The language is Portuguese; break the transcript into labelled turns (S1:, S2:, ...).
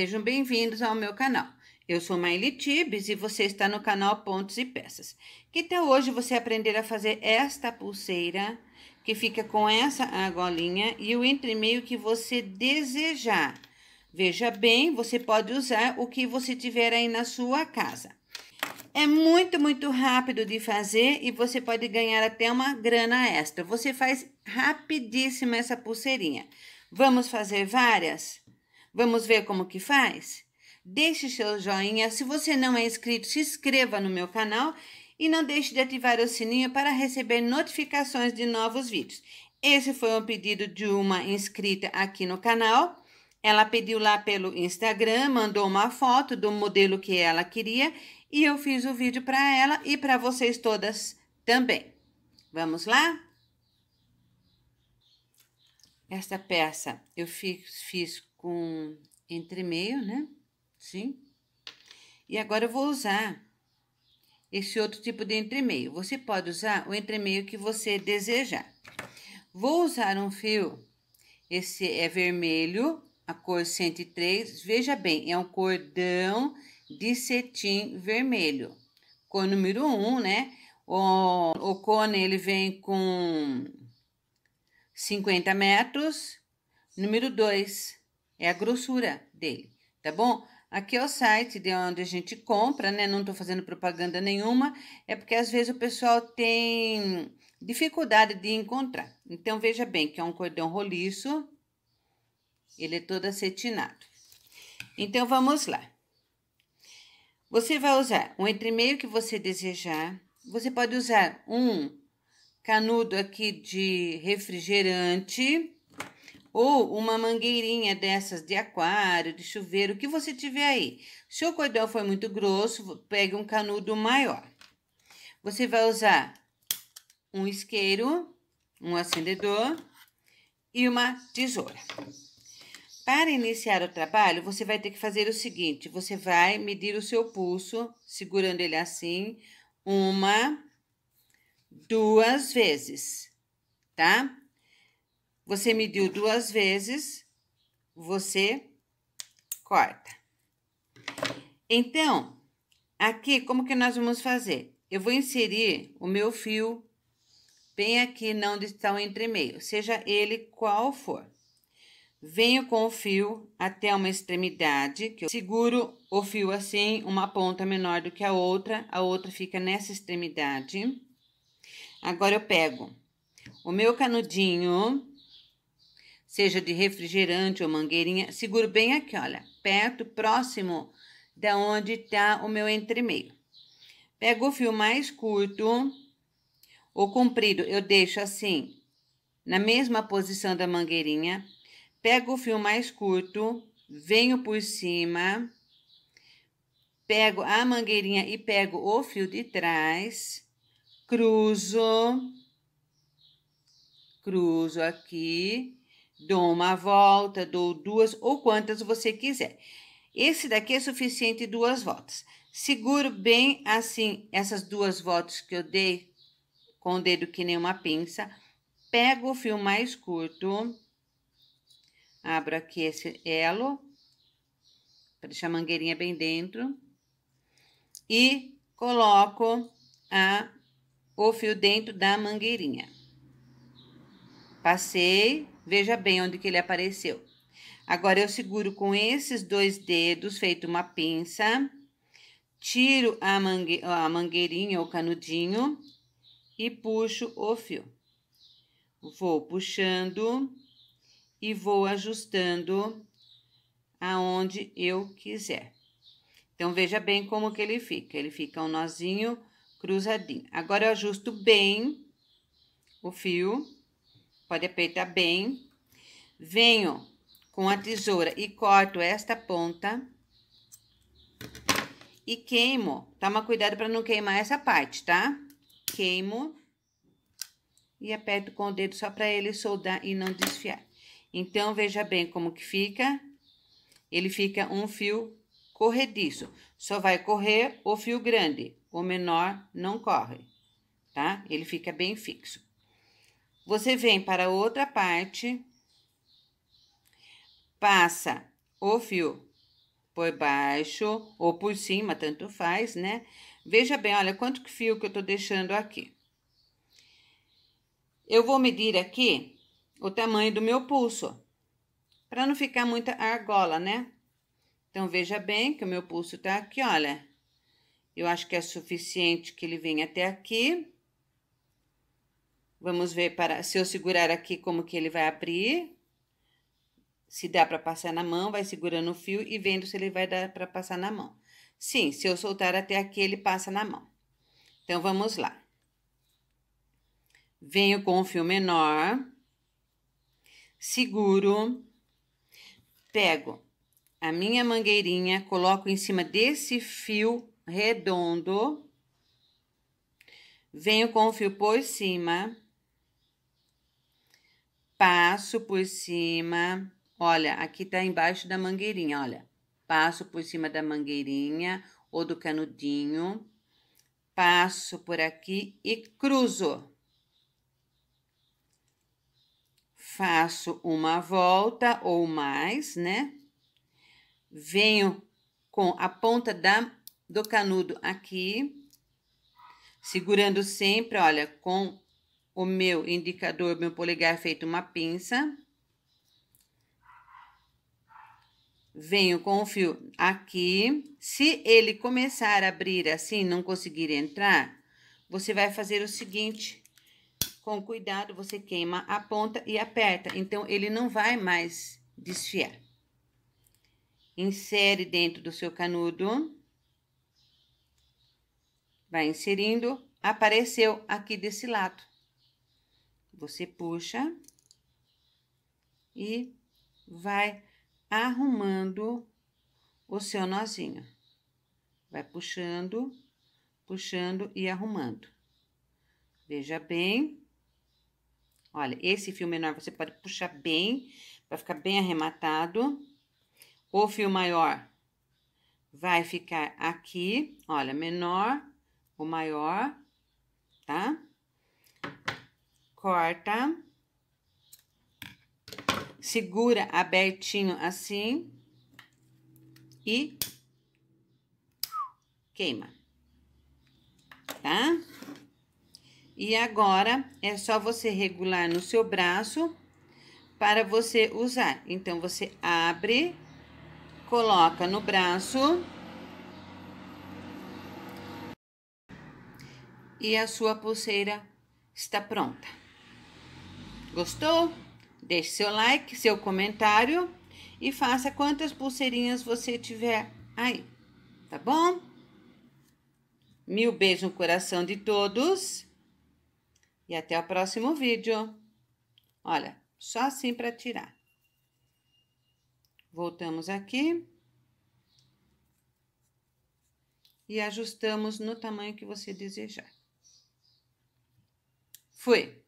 S1: Sejam bem-vindos ao meu canal. Eu sou Maile Tibes e você está no canal Pontos e Peças. Que até hoje você aprender a fazer esta pulseira que fica com essa argolinha e o entremeio que você desejar. Veja bem, você pode usar o que você tiver aí na sua casa. É muito, muito rápido de fazer e você pode ganhar até uma grana extra. Você faz rapidíssima essa pulseirinha. Vamos fazer várias? Vamos ver como que faz? Deixe seu joinha. Se você não é inscrito, se inscreva no meu canal e não deixe de ativar o sininho para receber notificações de novos vídeos. Esse foi um pedido de uma inscrita aqui no canal. Ela pediu lá pelo Instagram, mandou uma foto do modelo que ela queria e eu fiz o vídeo para ela e para vocês todas também. Vamos lá? Esta peça eu fiz, fiz com entre meio, né? Sim. E agora eu vou usar esse outro tipo de entremeio. Você pode usar o entremeio que você desejar. Vou usar um fio, esse é vermelho, a cor 103. Veja bem, é um cordão de cetim vermelho. Cor número 1, um, né? O, o cone, ele vem com 50 metros. Número 2, é a grossura dele, tá bom? Aqui é o site de onde a gente compra, né? Não tô fazendo propaganda nenhuma, é porque às vezes o pessoal tem dificuldade de encontrar. Então, veja bem que é um cordão roliço, ele é todo acetinado. Então, vamos lá. Você vai usar um entre meio que você desejar. Você pode usar um canudo aqui de refrigerante ou uma mangueirinha dessas de aquário, de chuveiro, o que você tiver aí. Se o cordão for muito grosso, pegue um canudo maior. Você vai usar um isqueiro, um acendedor e uma tesoura. Para iniciar o trabalho, você vai ter que fazer o seguinte: você vai medir o seu pulso, segurando ele assim, uma, duas vezes, tá? Você mediu duas vezes, você corta. Então, aqui, como que nós vamos fazer? Eu vou inserir o meu fio bem aqui, não está o entremeio, seja ele qual for. Venho com o fio até uma extremidade, que eu seguro o fio assim, uma ponta menor do que a outra, a outra fica nessa extremidade. Agora eu pego o meu canudinho seja de refrigerante ou mangueirinha, seguro bem aqui, olha, perto, próximo da onde está o meu entremeio. Pego o fio mais curto ou comprido, eu deixo assim, na mesma posição da mangueirinha. Pego o fio mais curto, venho por cima, pego a mangueirinha e pego o fio de trás, cruzo, cruzo aqui Dou uma volta, dou duas ou quantas você quiser. Esse daqui é suficiente duas voltas. Seguro bem assim essas duas voltas que eu dei com o dedo que nem uma pinça. Pego o fio mais curto. Abro aqui esse elo. Para deixar a mangueirinha bem dentro. E coloco a, o fio dentro da mangueirinha. Passei Veja bem onde que ele apareceu. Agora, eu seguro com esses dois dedos, feito uma pinça, tiro a, mangue, a mangueirinha ou canudinho e puxo o fio. Vou puxando e vou ajustando aonde eu quiser. Então, veja bem como que ele fica. Ele fica um nozinho cruzadinho. Agora, eu ajusto bem o fio Pode apertar bem. Venho com a tesoura e corto esta ponta. E queimo. Toma cuidado para não queimar essa parte, tá? Queimo. E aperto com o dedo só para ele soldar e não desfiar. Então, veja bem como que fica. Ele fica um fio corrediço. Só vai correr o fio grande, o menor não corre, tá? Ele fica bem fixo. Você vem para outra parte, passa o fio por baixo ou por cima, tanto faz, né? Veja bem, olha quanto fio que eu tô deixando aqui. Eu vou medir aqui o tamanho do meu pulso, para não ficar muita argola, né? Então, veja bem que o meu pulso tá aqui, olha. Eu acho que é suficiente que ele venha até aqui. Vamos ver para se eu segurar aqui como que ele vai abrir. Se dá para passar na mão, vai segurando o fio e vendo se ele vai dar para passar na mão. Sim, se eu soltar até aqui, ele passa na mão. Então, vamos lá. Venho com o fio menor. Seguro. Pego a minha mangueirinha, coloco em cima desse fio redondo. Venho com o fio por cima passo por cima, olha, aqui tá embaixo da mangueirinha, olha. Passo por cima da mangueirinha ou do canudinho, passo por aqui e cruzo. Faço uma volta ou mais, né? Venho com a ponta da, do canudo aqui, segurando sempre, olha, com o meu indicador, meu polegar feito uma pinça. Venho com o fio aqui. Se ele começar a abrir assim, não conseguir entrar, você vai fazer o seguinte. Com cuidado, você queima a ponta e aperta. Então, ele não vai mais desfiar. Insere dentro do seu canudo. Vai inserindo. Apareceu aqui desse lado. Você puxa e vai arrumando o seu nozinho. Vai puxando, puxando e arrumando. Veja bem. Olha, esse fio menor você pode puxar bem, vai ficar bem arrematado. O fio maior vai ficar aqui, olha, menor, o maior, tá? corta, segura abertinho assim e queima, tá? E agora é só você regular no seu braço para você usar. Então você abre, coloca no braço e a sua pulseira está pronta. Gostou? Deixe seu like, seu comentário e faça quantas pulseirinhas você tiver aí, tá bom? Mil beijos no coração de todos e até o próximo vídeo. Olha, só assim para tirar. Voltamos aqui e ajustamos no tamanho que você desejar. Fui!